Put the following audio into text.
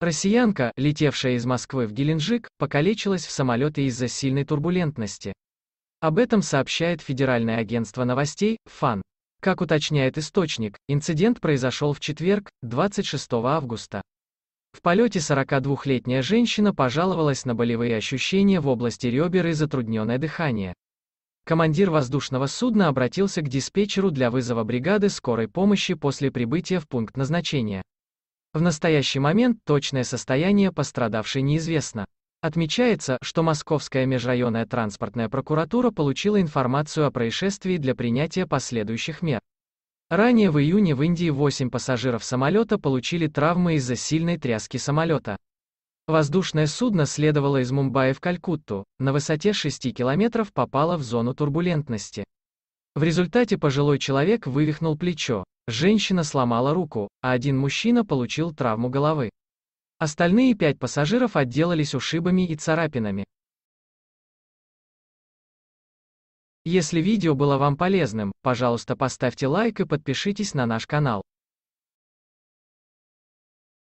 Россиянка, летевшая из Москвы в Геленджик, покалечилась в самолете из-за сильной турбулентности. Об этом сообщает Федеральное агентство новостей, ФАН. Как уточняет источник, инцидент произошел в четверг, 26 августа. В полете 42-летняя женщина пожаловалась на болевые ощущения в области ребер и затрудненное дыхание. Командир воздушного судна обратился к диспетчеру для вызова бригады скорой помощи после прибытия в пункт назначения. В настоящий момент точное состояние пострадавшей неизвестно. Отмечается, что Московская межрайонная транспортная прокуратура получила информацию о происшествии для принятия последующих мер. Ранее в июне в Индии 8 пассажиров самолета получили травмы из-за сильной тряски самолета. Воздушное судно следовало из Мумбаи в Калькутту, на высоте 6 километров попало в зону турбулентности. В результате пожилой человек вывихнул плечо, женщина сломала руку, а один мужчина получил травму головы. Остальные пять пассажиров отделались ушибами и царапинами. Если видео было вам полезным, пожалуйста поставьте лайк и подпишитесь на наш канал.